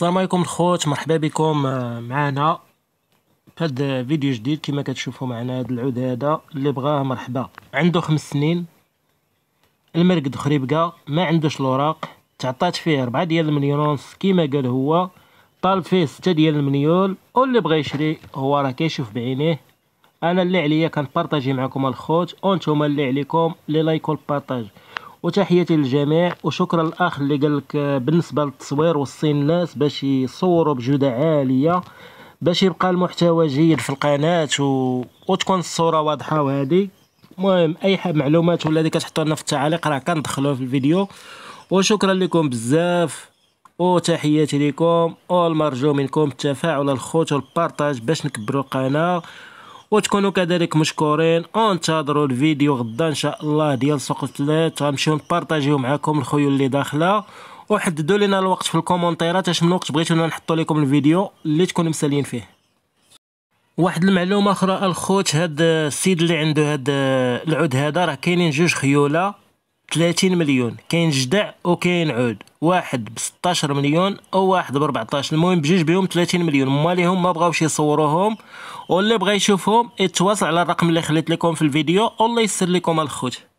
السلام عليكم الخوت مرحبا بكم آه، معنا هذا فيديو جديد كما كتشوفوا معنا هذا العود هذا اللي بغاه مرحبا عنده خمس سنين المرقد خريبقة ما عندوش الوراق تعطات فيه ربعة ديال المليون ونص كما قال هو طالب فيه ستة ديال المليون واللي بغى يشري هو راه كيشوف بعينيه انا اللي عليا كنبارطاجي معكم الخوت وانتم اللي عليكم لي لايك والبارطاج وتحياتي للجميع وشكرا الاخ اللي قال لك بالنسبه للتصوير وصي الناس باش يصوروا بجوده عاليه باش يبقى المحتوى جيد في القناه و... وتكون الصوره واضحه وهذه المهم اي معلومات ولا اللي كتحطوا لنا في التعاليق راه كندخلوها في الفيديو وشكرا لكم بزاف وتحياتي لكم والمرجو منكم التفاعل الخوت والبارطاج باش نكبروا القناه وتكونوا كذلك مشكورين انتظروا الفيديو غدا ان شاء الله ديال سوق الثلاث غنمشيو نبارطاجيو معكم الخيول اللي داخله وحددوا لنا الوقت في الكومونتيرات اش من وقت بغيتونا نحطوا لكم الفيديو اللي تكونوا مساليين فيه واحد المعلومه اخرى الخوت هاد السيد اللي عنده هاد العود هذا راه كاينين جوج خيوله 30 مليون كاين جدع وكاين عود واحد ب 16 مليون او واحد ب 14 المهم بجوج بهم 30 مليون مواليهم ما بغاوش يصوروهم واللي بغى يشوفهم يتواصل على الرقم اللي خليت لكم في الفيديو والله يسر لكم الخوت